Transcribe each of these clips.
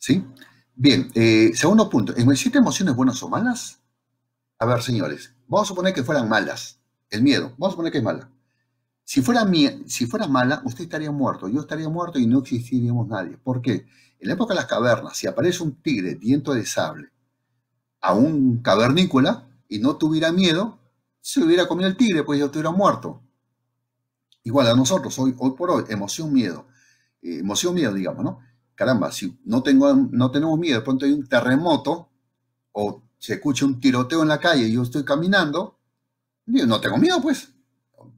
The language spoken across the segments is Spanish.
¿Sí? Bien, eh, segundo punto. ¿En ¿Existen emociones buenas o malas? A ver, señores, vamos a suponer que fueran malas. El miedo, vamos a suponer que es mala. Si fuera, si fuera mala, usted estaría muerto, yo estaría muerto y no existiríamos nadie. ¿Por qué? En la época de las cavernas, si aparece un tigre viento de sable a un cavernícola y no tuviera miedo, se hubiera comido el tigre, pues yo estuviera muerto. Igual a nosotros, hoy, hoy por hoy, emoción, miedo. Eh, emoción, miedo, digamos, ¿no? caramba, si no, tengo, no tenemos miedo, de pronto hay un terremoto o se escucha un tiroteo en la calle y yo estoy caminando, no tengo miedo, pues.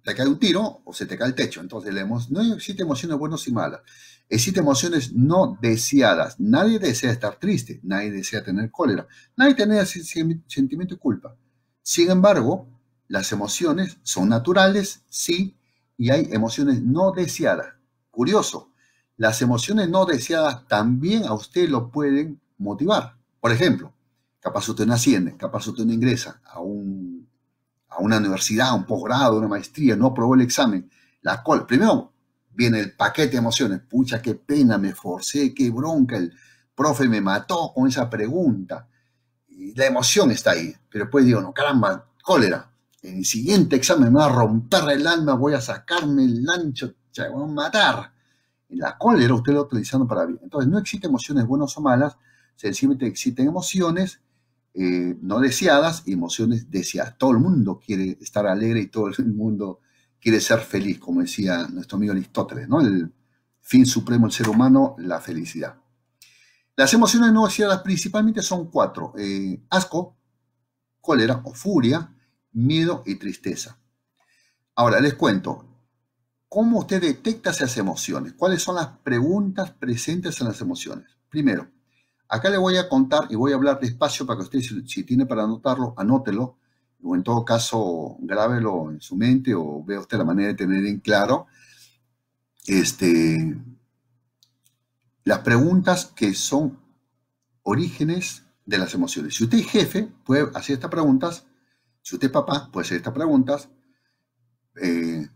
Te cae un tiro o se te cae el techo. Entonces leemos, no existen emociones buenas y malas. Existen emociones no deseadas. Nadie desea estar triste, nadie desea tener cólera, nadie tiene sentimiento de culpa. Sin embargo, las emociones son naturales, sí, y hay emociones no deseadas. Curioso, las emociones no deseadas también a usted lo pueden motivar. Por ejemplo, capaz usted no asciende, capaz usted no ingresa a, a una universidad, a un posgrado, a una maestría, no aprobó el examen. La col primero viene el paquete de emociones. Pucha, qué pena, me forcé, qué bronca, el profe me mató con esa pregunta. Y la emoción está ahí. Pero después digo, no, caramba, cólera. En el siguiente examen me va a romper el alma, voy a sacarme el lancho, voy a matar la cólera usted lo está utilizando para bien. Entonces, no existen emociones buenas o malas, sencillamente existen emociones eh, no deseadas emociones deseadas. Todo el mundo quiere estar alegre y todo el mundo quiere ser feliz, como decía nuestro amigo Aristóteles, ¿no? El fin supremo del ser humano, la felicidad. Las emociones no deseadas principalmente son cuatro: eh, asco, cólera o furia, miedo y tristeza. Ahora les cuento, ¿Cómo usted detecta esas emociones? ¿Cuáles son las preguntas presentes en las emociones? Primero, acá le voy a contar y voy a hablar despacio para que usted, si, tiene para anotarlo, anótelo. O en todo caso, grábelo en su mente o vea usted la manera de tener en claro este, las preguntas que son orígenes de las emociones. Si usted es jefe, puede hacer estas preguntas. Si usted es papá, puede hacer estas preguntas. Eh,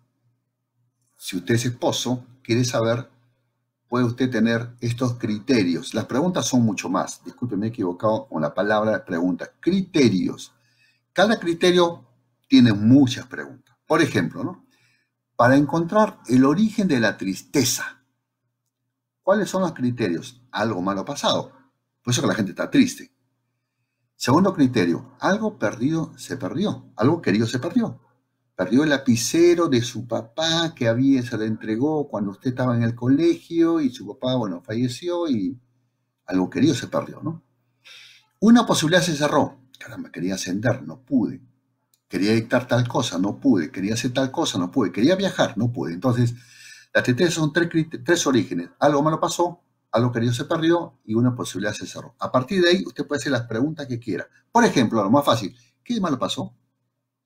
si usted es esposo, quiere saber, puede usted tener estos criterios. Las preguntas son mucho más. Disculpe, me he equivocado con la palabra pregunta. Criterios. Cada criterio tiene muchas preguntas. Por ejemplo, Para encontrar el origen de la tristeza. ¿Cuáles son los criterios? Algo malo pasado. Por eso que la gente está triste. Segundo criterio, algo perdido se perdió, algo querido se perdió. Perdió el lapicero de su papá que había, se le entregó cuando usted estaba en el colegio y su papá, bueno, falleció y algo querido se perdió, ¿no? Una posibilidad se cerró. Caramba, quería ascender, no pude. Quería dictar tal cosa, no pude. Quería hacer tal cosa, no pude. Quería viajar, no pude. Entonces, las tres son tres, tres orígenes. Algo malo pasó, algo querido se perdió y una posibilidad se cerró. A partir de ahí, usted puede hacer las preguntas que quiera. Por ejemplo, lo más fácil, ¿qué malo pasó?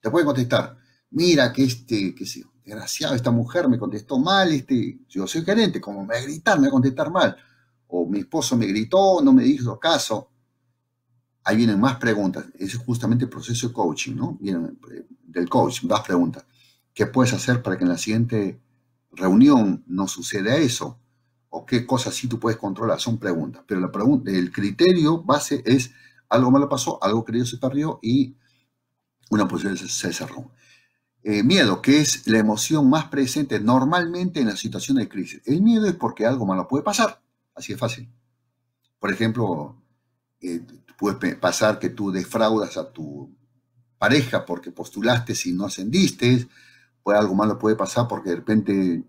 Te puede contestar, mira que este, qué sé desgraciado, esta mujer me contestó mal, este, yo soy gerente, como me va a gritar, me va a contestar mal, o mi esposo me gritó, no me hizo caso. Ahí vienen más preguntas, Ese es justamente el proceso de coaching, ¿no? Vienen eh, del coach, más preguntas. ¿Qué puedes hacer para que en la siguiente reunión no suceda eso? ¿O qué cosas sí tú puedes controlar? Son preguntas. Pero la pregunta, el criterio base es algo malo pasó, algo querido se perdió y una posibilidad se cerró. Eh, miedo, que es la emoción más presente normalmente en la situación de crisis. El miedo es porque algo malo puede pasar, así es fácil. Por ejemplo, eh, puede pasar que tú defraudas a tu pareja porque postulaste y no ascendiste, pues algo malo puede pasar porque de repente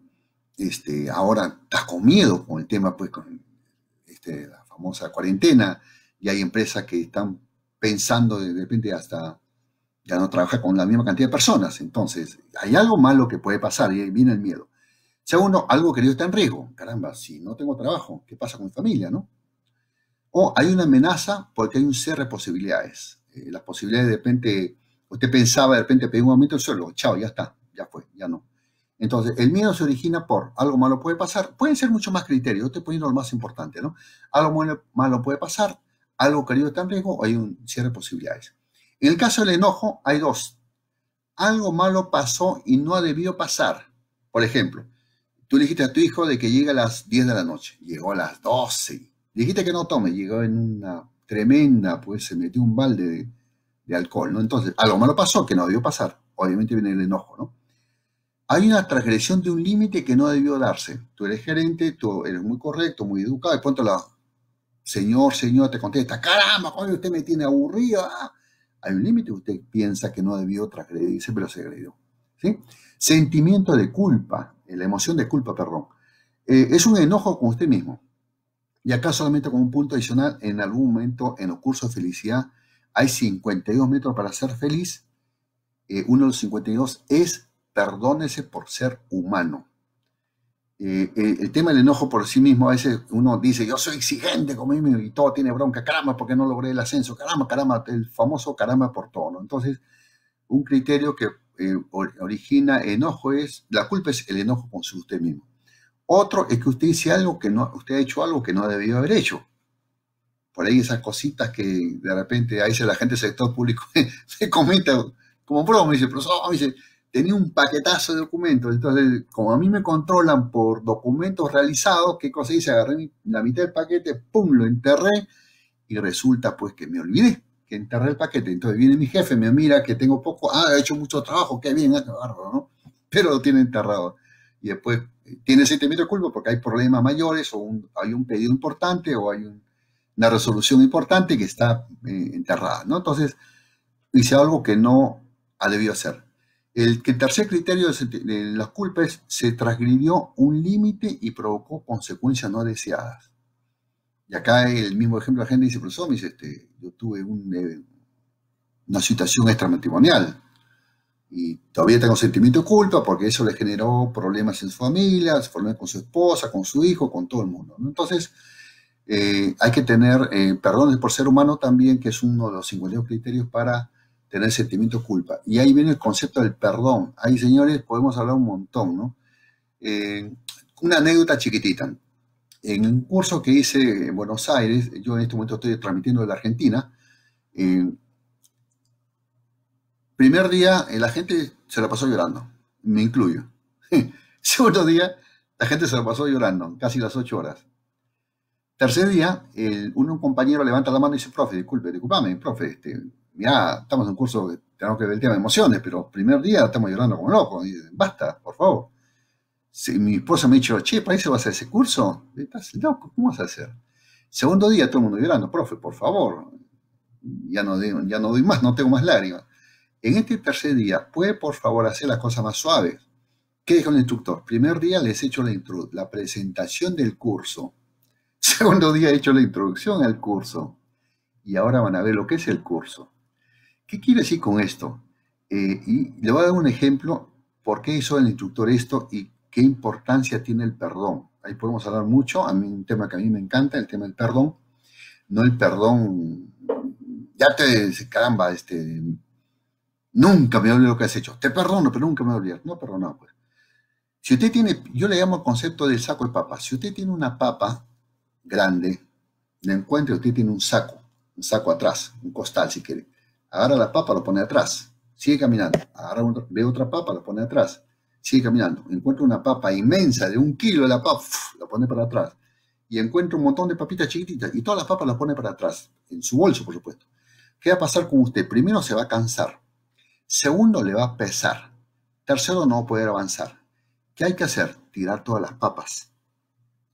este, ahora estás con miedo con el tema, pues con este, la famosa cuarentena, y hay empresas que están pensando de repente hasta ya no trabaja con la misma cantidad de personas. Entonces, hay algo malo que puede pasar y ahí viene el miedo. Segundo, algo querido está en riesgo. Caramba, si no tengo trabajo, ¿qué pasa con mi familia, no? O hay una amenaza porque hay un cierre de posibilidades. Eh, las posibilidades de repente, usted pensaba de repente pedir un aumento del suelo, chao, ya está, ya fue, ya no. Entonces, el miedo se origina por algo malo puede pasar. Pueden ser muchos más criterios, yo poniendo lo más importante, ¿no? Algo malo puede pasar, algo querido está en riesgo o hay un cierre de posibilidades. En el caso del enojo hay dos. Algo malo pasó y no ha debió pasar. Por ejemplo, tú le dijiste a tu hijo de que llegue a las 10 de la noche. Llegó a las 12. dijiste que no tome. Llegó en una tremenda, pues se metió un balde de, alcohol, ¿no? Entonces, algo malo pasó que no debió pasar. Obviamente viene el enojo, ¿no? Hay una transgresión de un límite que no debió darse. Tú eres gerente, tú eres muy correcto, muy educado, y pronto la señor, señor te contesta, caramba, con usted me tiene aburrido. ¿ah? Hay un límite, usted piensa que no debió transgredirse, pero se agredió. ¿sí? Sentimiento de culpa, eh, la emoción de culpa, perdón. Eh, es un enojo con usted mismo. Y acá solamente como un punto adicional, en algún momento en los cursos de felicidad hay 52 metros para ser feliz. Eh, uno de los 52 es perdónese por ser humano. Eh, el tema del enojo por sí mismo, a veces uno dice, yo soy exigente conmigo y todo tiene bronca, caramba, porque no logré el ascenso, caramba, caramba, el famoso caramba por todo. ¿no? Entonces, un criterio que eh, origina enojo es, la culpa es el enojo con usted mismo. Otro es que usted dice algo que no, usted ha hecho algo que no debió haber hecho. Por ahí esas cositas que de repente, ahí se la gente del sector público se comenta como broma, dice, pero me dice, tenía un paquetazo de documentos. Entonces, como a mí me controlan por documentos realizados, ¿qué cosa hice? Agarré la mitad del paquete, pum, lo enterré y resulta pues que me olvidé que enterré el paquete. Entonces viene mi jefe, me mira que tengo poco, ah, he hecho mucho trabajo, qué bien, qué bárbaro, ¿no? Pero lo tiene enterrado. Y después eh, tiene sentimiento de culpa porque hay problemas mayores o hay un pedido importante o hay una resolución importante que está eh, enterrada, ¿no? Entonces, hice algo que no ha debido hacer. El, tercer criterio de las culpas se transgredió un límite y provocó consecuencias no deseadas. Y acá el mismo ejemplo, la gente dice, profesor, este, yo tuve eh, una situación extramatrimonial y todavía tengo sentimiento de culpa porque eso le generó problemas en su familia, problemas con su esposa, con su hijo, con todo el mundo. Entonces, eh, hay que tener eh, perdón por ser humano también, que es uno de los 52 criterios para tener sentimiento de culpa. Y ahí viene el concepto del perdón. Ahí, señores, podemos hablar un montón, ¿no? Eh, una anécdota chiquitita. En un curso que hice en Buenos Aires, yo en este momento estoy transmitiendo de la Argentina, eh, primer día eh, la gente se la pasó llorando, me incluyo. Segundo día, la gente se la pasó llorando, casi las ocho horas. Tercer día, un, compañero levanta la mano y dice, profe, disculpe, disculpame, profe, este, mira, estamos en un curso que tenemos que ver el tema de emociones, pero primer día estamos llorando como locos. Y basta, por favor. Si, mi esposo me ha dicho, che, ¿para eso vas a hacer ese curso? Estás loco, ¿cómo vas a hacer? Segundo día todo el mundo llorando, profe, por favor. Ya no, ya no doy más, no tengo más lágrimas. En este tercer día, puede por favor hacer las cosas más suaves. ¿Qué dijo el instructor? Primer día les he hecho la, la presentación del curso. Segundo día he hecho la introducción al curso. Y ahora van a ver lo que es el curso. ¿Qué quiere decir con esto? Eh, y le voy a dar un ejemplo, por qué hizo el instructor esto y qué importancia tiene el perdón. Ahí podemos hablar mucho, a mí un tema que a mí me encanta, el tema del perdón. No el perdón, ya te, caramba, este, nunca me olvido lo que has hecho. Te perdono, pero nunca me olvidas. No perdonado, pues. Si usted tiene, yo le llamo el concepto del saco de papa, Si usted tiene una papa grande, le encuentre, usted tiene un saco, un saco atrás, un costal si quiere agarra la papa, lo pone atrás, sigue caminando, agarra ve otra papa, la pone atrás, sigue caminando, encuentra una papa inmensa de un kilo, la papa, la pone para atrás, y encuentra un montón de papitas chiquititas, y todas las papas las pone para atrás, en su bolso, por supuesto. ¿Qué va a pasar con usted? Primero se va a cansar, segundo le va a pesar, tercero no va a poder avanzar. ¿Qué hay que hacer? Tirar todas las papas,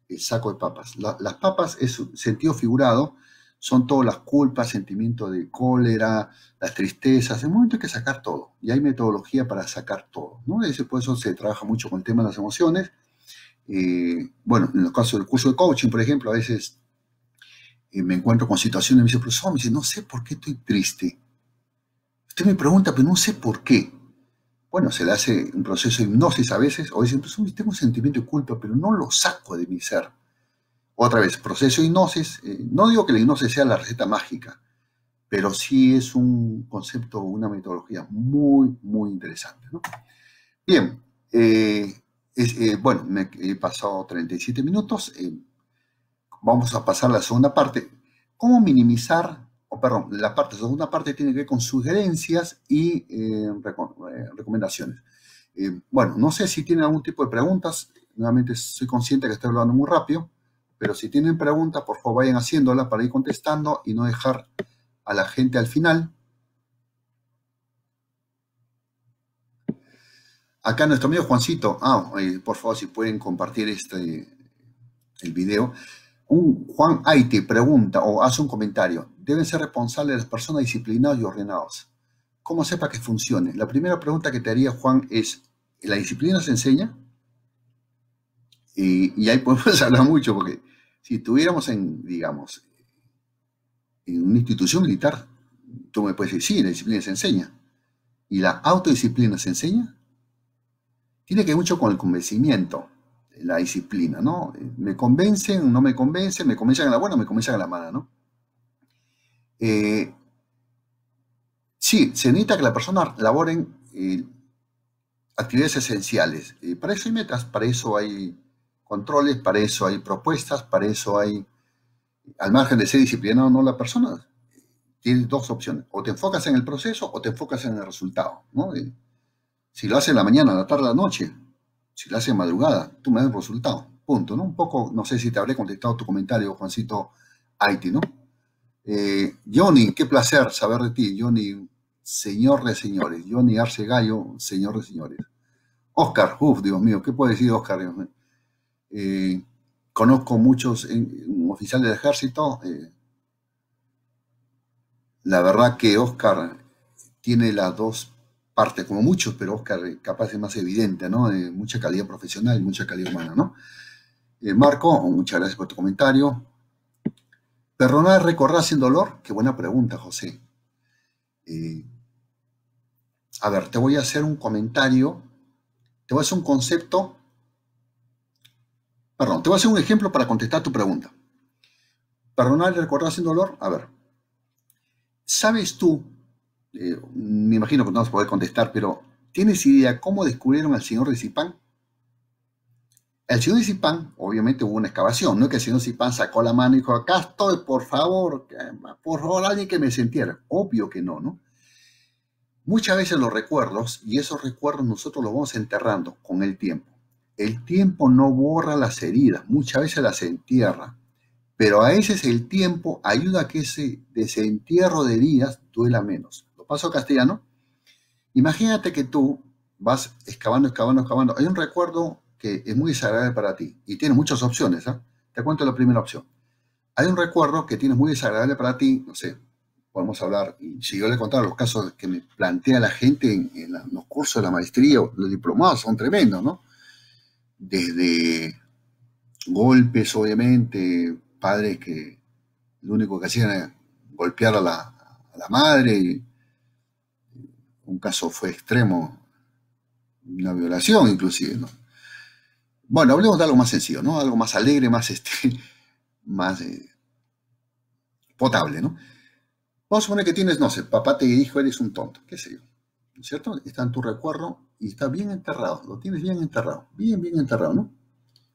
el saco de papas. las papas es sentido figurado, son todas las culpas, sentimientos de cólera, las tristezas. En momento hay que sacar todo y hay metodología para sacar todo. ¿no? Ese, por eso se trabaja mucho con el tema de las emociones. Eh, bueno, en el caso del curso de coaching, por ejemplo, a veces eh, me encuentro con situaciones, me dice, profesor, me dice, no sé por qué estoy triste. Usted me pregunta, pero no sé por qué. Bueno, se le hace un proceso de hipnosis a veces, o dicen, profesor, tengo un sentimiento de culpa, pero no lo saco de mi ser otra vez, proceso de hipnosis. Eh, no digo que la hipnosis sea la receta mágica, pero sí es un concepto, una metodología muy, muy interesante. Bien, eh, eh, bueno, me he pasado 37 minutos. vamos a pasar a la segunda parte. ¿Cómo minimizar, o perdón, la parte, segunda parte tiene que ver con sugerencias y recomendaciones? bueno, no sé si tienen algún tipo de preguntas. Nuevamente, soy consciente que estoy hablando muy rápido. Pero si tienen preguntas, por favor, vayan haciéndolas para ir contestando y no dejar a la gente al final. Acá nuestro amigo Juancito, ah, eh, por favor, si pueden compartir este, el video. Juan Aite pregunta o hace un comentario. Deben ser responsables las personas disciplinadas y ordenados. ¿Cómo sepa que funcione? La primera pregunta que te haría, Juan, es, ¿la disciplina se enseña? Y, ahí podemos hablar mucho, porque si estuviéramos en, digamos, en una institución militar, tú me puedes decir, sí, la disciplina se enseña. ¿Y la autodisciplina se enseña? Tiene que ver mucho con el convencimiento, la disciplina, ¿no? Me convencen, no me convencen, me convencen a la buena, me convencen a la mala, ¿no? Eh, sí, se necesita que la persona laboren eh, actividades esenciales. Eh, para eso hay metas, para eso hay controles, para eso hay propuestas, para eso hay, al margen de ser disciplinado o no la persona, tienes dos opciones, o te enfocas en el proceso o te enfocas en el resultado. ¿no? Si lo hace en la mañana, en la tarde, la noche, si lo hace en madrugada, tú me das el resultado, punto. ¿no? Un poco, no sé si te habré contestado tu comentario, Juancito Haiti ¿no? Eh, Johnny, qué placer saber de ti, Johnny, señor de señores, Johnny Arce Gallo, señor de señores. Oscar, uff, Dios mío, ¿qué puede decir Oscar? Eh, conozco muchos eh, oficiales del ejército. Eh. la verdad que Oscar tiene las dos partes, como muchos, pero Oscar capaz es más evidente, ¿no? mucha calidad profesional y mucha calidad humana, ¿no? Marco, muchas gracias por tu comentario. Perdonar, recordar sin dolor. Qué buena pregunta, José. a ver, te voy a hacer un comentario te voy a hacer un concepto Perdón, te voy a hacer un ejemplo para contestar tu pregunta. Perdonar y recordar sin dolor. A ver, ¿sabes tú? Eh, me imagino que no vas a poder contestar, pero ¿tienes idea cómo descubrieron al señor de Zipán? El señor de Zipán, obviamente hubo una excavación, no que el señor de Zipán sacó la mano y dijo, acá estoy, por favor, por favor, alguien que me sintiera. Obvio que no, ¿no? Muchas veces los recuerdos, y esos recuerdos nosotros los vamos enterrando con el tiempo. El tiempo no borra las heridas, muchas veces las entierra, pero a veces el tiempo ayuda a que ese desentierro de heridas duela menos. Lo paso a castellano. Imagínate que tú vas excavando, excavando, excavando. Hay un recuerdo que es muy desagradable para ti y tiene muchas opciones. ¿ah? Te cuento la primera opción. Hay un recuerdo que tienes muy desagradable para ti, no sé, podemos hablar, si yo le contara los casos que me plantea la gente en, en los cursos de la maestría o los diplomados, son tremendos, ¿no? desde golpes, obviamente, padres que lo único que hacían era golpear a la, madre. un caso fue extremo, una violación inclusive, ¿no? Bueno, hablemos de algo más sencillo, ¿no? Algo más alegre, más, este, más eh, potable, ¿no? Vamos a suponer que tienes, no sé, papá te dijo, eres un tonto, qué sé yo, cierto? Está en tu recuerdo y está bien enterrado, lo tienes bien enterrado, bien, bien enterrado, ¿no?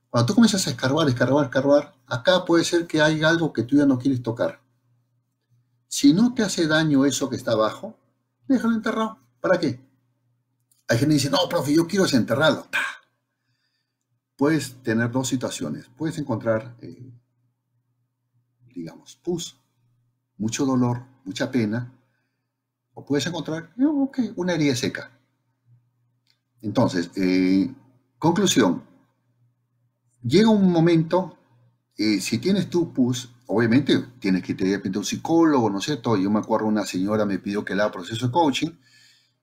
Cuando tú comienzas a escarbar, escarbar, escarbar, acá puede ser que hay algo que tú ya no quieres tocar. Si no te hace daño eso que está abajo, déjalo enterrado. ¿Para qué? Hay gente que dice, no, profe, yo quiero desenterrarlo. Puedes tener dos situaciones. Puedes encontrar, eh, digamos, pus, mucho dolor, mucha pena, o puedes encontrar, eh, ok, una herida seca. Entonces, eh, conclusión. Llega un momento, eh, si tienes tu PUS, obviamente tienes que tener a un psicólogo, ¿no es cierto? Yo me acuerdo una señora me pidió que le haga proceso de coaching.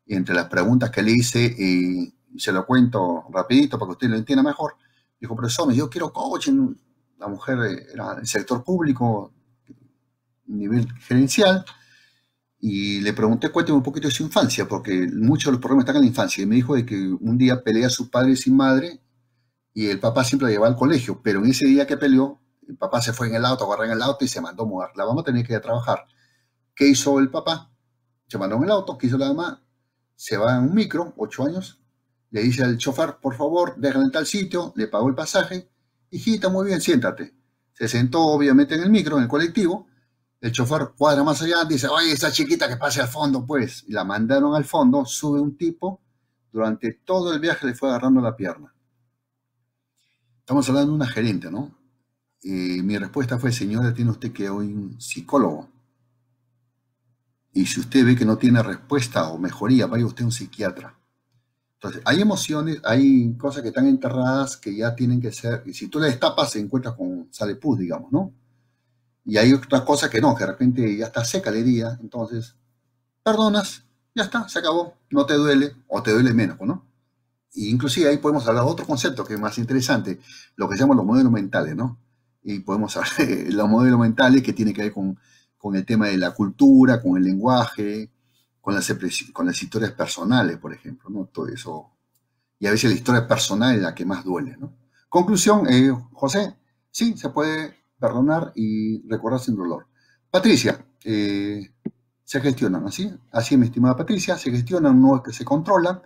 entre las preguntas que le hice, eh, se lo cuento rapidito para que usted lo entienda mejor, dijo, profesor, yo quiero coaching. La mujer era del sector público, nivel gerencial y le pregunté, cuénteme un poquito de su infancia, porque muchos de los problemas están en la infancia. Y me dijo de que un día pelea a su padre sin madre y el papá siempre la llevaba al colegio, pero en ese día que peleó, el papá se fue en el auto, agarró en el auto y se mandó a mudar. La mamá tenía que ir a trabajar. ¿Qué hizo el papá? Se mandó en el auto, ¿qué hizo la mamá? Se va en un micro, ocho años, le dice al chofer, por favor, déjame en tal sitio, le pagó el pasaje, hijita, muy bien, siéntate. Se sentó obviamente en el micro, en el colectivo, el chofer cuadra más allá, dice, oye, esa chiquita que pase al fondo, pues. la mandaron al fondo, sube un tipo, durante todo el viaje le fue agarrando la pierna. Estamos hablando de una gerente, ¿no? Y mi respuesta fue, señora, tiene usted que hoy un psicólogo. Y si usted ve que no tiene respuesta o mejoría, vaya usted a un psiquiatra. Entonces, hay emociones, hay cosas que están enterradas que ya tienen que ser, y si tú le destapas, se encuentra con, sale pus, digamos, ¿no? Y hay otra cosa que no, que de repente ya está seca la herida, entonces perdonas, ya está, se acabó, no te duele o te duele menos, ¿no? Y inclusive ahí podemos hablar de otro concepto que es más interesante, lo que se llama los modelos mentales, ¿no? Y podemos hablar de los modelos mentales que tiene que ver con, el tema de la cultura, con el lenguaje, con las, con las historias personales, por ejemplo, ¿no? Todo eso. Y a veces la historia personal es la que más duele, ¿no? Conclusión, eh, José, sí, se puede perdonar y recordar sin dolor. Patricia, eh, se gestionan, ¿así? Así, mi estimada Patricia, se gestionan, no es que se controlan,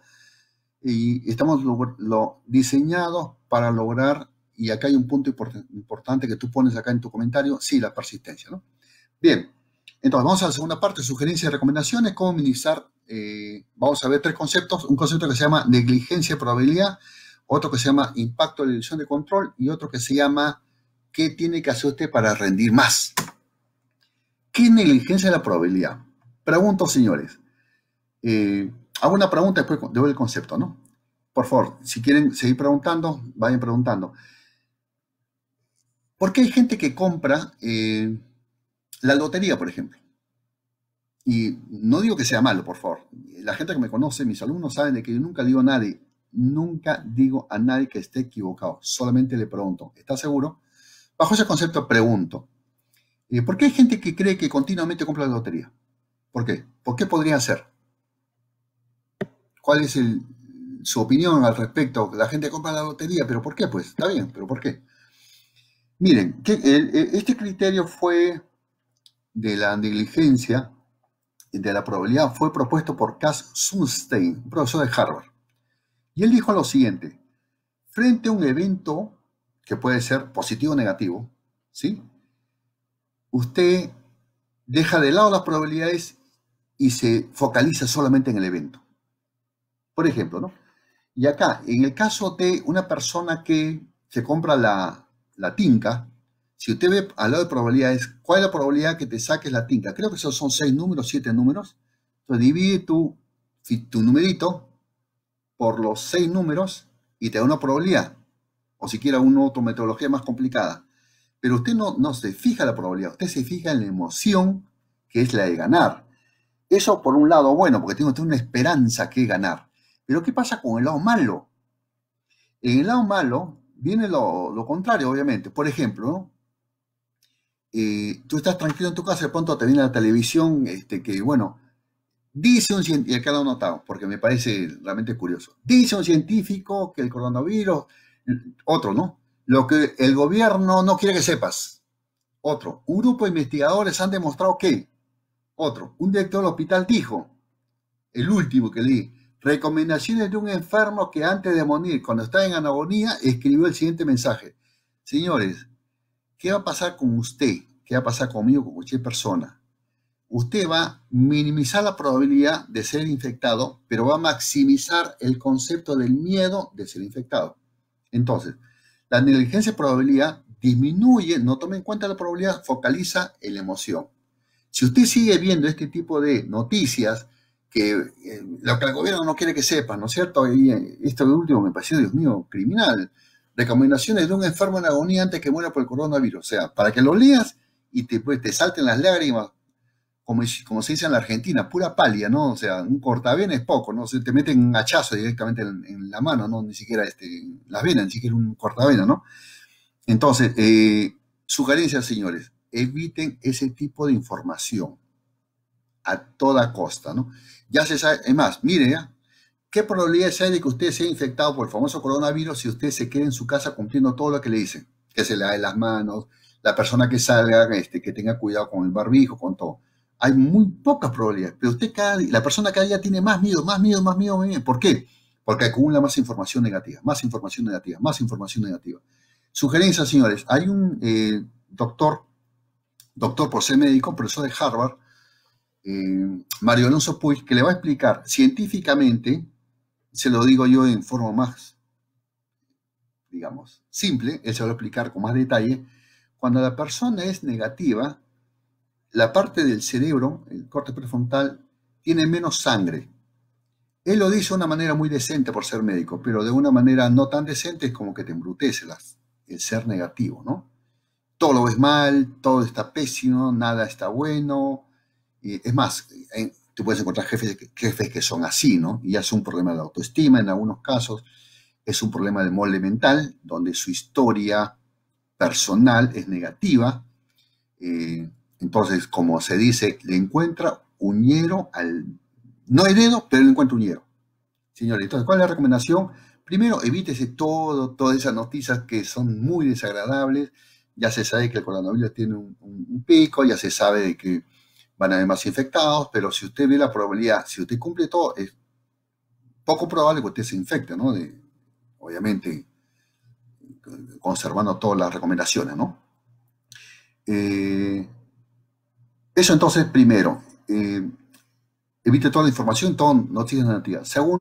y estamos diseñados para lograr, y acá hay un punto importante que tú pones acá en tu comentario, sí, la persistencia, ¿no? Bien, entonces vamos a la segunda parte, sugerencias y recomendaciones, cómo minimizar, eh, vamos a ver tres conceptos, un concepto que se llama negligencia de probabilidad, otro que se llama impacto de la de control y otro que se llama ¿Qué tiene que hacer usted para rendir más? ¿Qué negligencia de la probabilidad? Pregunto, señores. Eh, hago una pregunta después ver el concepto, ¿no? Por favor, si quieren seguir preguntando, vayan preguntando. ¿Por qué hay gente que compra eh, la lotería, por ejemplo? Y no digo que sea malo, por favor. La gente que me conoce, mis alumnos saben de que yo nunca digo a nadie, nunca digo a nadie que esté equivocado. Solamente le pregunto, ¿Está seguro? Bajo ese concepto pregunto, ¿por qué hay gente que cree que continuamente compra la lotería? ¿Por qué? ¿Por qué podría ser? ¿Cuál es su opinión al respecto? La gente compra la lotería, pero ¿por qué? Pues está bien, pero ¿por qué? Miren, este criterio fue de la negligencia, de la probabilidad, fue propuesto por Cass Sunstein, profesor de Harvard. Y él dijo lo siguiente, frente a un evento que puede ser positivo o negativo, ¿sí? Usted deja de lado las probabilidades y se focaliza solamente en el evento. Por ejemplo, ¿no? Y acá, en el caso de una persona que se compra la, la tinca, si usted ve al lado de probabilidades, ¿cuál es la probabilidad que te saques la tinca? Creo que esos son seis números, siete números. Entonces divide tu, tu numerito por los seis números y te da una probabilidad o siquiera una otra metodología más complicada. Pero usted no, se fija la probabilidad, usted se fija en la emoción que es la de ganar. Eso por un lado bueno, porque tengo, usted una esperanza que ganar. Pero ¿qué pasa con el lado malo? En el lado malo viene lo, contrario, obviamente. Por ejemplo, eh, tú estás tranquilo en tu casa, de pronto te viene la televisión, este, que bueno, dice un científico, y acá lo notamos porque me parece realmente curioso, dice un científico que el coronavirus otro, ¿no? Lo que el gobierno no quiere que sepas. Otro. Un grupo de investigadores han demostrado que. Otro. Un director del hospital dijo, el último que leí, recomendaciones de un enfermo que antes de morir, cuando estaba en anagonía, escribió el siguiente mensaje. Señores, ¿qué va a pasar con usted? ¿Qué va a pasar conmigo, con cualquier persona? Usted va a minimizar la probabilidad de ser infectado, pero va a maximizar el concepto del miedo de ser infectado. Entonces, la negligencia de probabilidad disminuye, no tome en cuenta la probabilidad, focaliza en la emoción. Si usted sigue viendo este tipo de noticias, que eh, lo que el gobierno no quiere que sepa, ¿no es cierto? Y eh, esto último me pareció, Dios mío, criminal. Recomendaciones de un enfermo en agonía antes que muera por el coronavirus. O sea, para que lo leas y te pues, salten las lágrimas como, se dice en la Argentina, pura palia, ¿no? O sea, un cortavena es poco, ¿no? Se te meten un hachazo directamente en, la mano, ¿no? Ni siquiera este, las venas, ni siquiera un cortavena, ¿no? Entonces, eh, sugerencias, señores, eviten ese tipo de información a toda costa, ¿no? Ya se sabe, es más, mire, ya, ¿qué probabilidades hay de que usted sea infectado por el famoso coronavirus si usted se queda en su casa cumpliendo todo lo que le dicen? Que se le lave las manos, la persona que salga, este, que tenga cuidado con el barbijo, con todo hay muy pocas probabilidades, pero usted cada la persona cada día tiene más miedo, más miedo, más miedo, ¿Por qué? Porque acumula más información negativa, más información negativa, más información negativa. Sugerencia, señores, hay un eh, doctor, doctor por ser médico, profesor de Harvard, eh, Mario Alonso Puig, que le va a explicar científicamente, se lo digo yo en forma más, digamos, simple, él se lo va a explicar con más detalle, cuando la persona es negativa, la parte del cerebro, el corte prefrontal, tiene menos sangre. Él lo dice de una manera muy decente por ser médico, pero de una manera no tan decente es como que te embrutece el ser negativo, ¿no? Todo lo ves mal, todo está pésimo, nada está bueno. Y es más, te tú puedes encontrar jefes, que son así, ¿no? Y es un problema de autoestima en algunos casos, es un problema de molde mental, donde su historia personal es negativa. Eh, entonces, como se dice, le encuentra un hierro al... No heredo, pero le encuentra un hierro. Señores, entonces, ¿cuál es la recomendación? Primero, evítese todo, todas esas noticias que son muy desagradables. Ya se sabe que el coronavirus tiene un, pico, ya se sabe que van a haber más infectados, pero si usted ve la probabilidad, si usted cumple todo, es poco probable que usted se infecte, ¿no? obviamente, conservando todas las recomendaciones, ¿no? Eh, eso entonces, primero, eh, evite toda la información, toda noticia negativa. Segundo,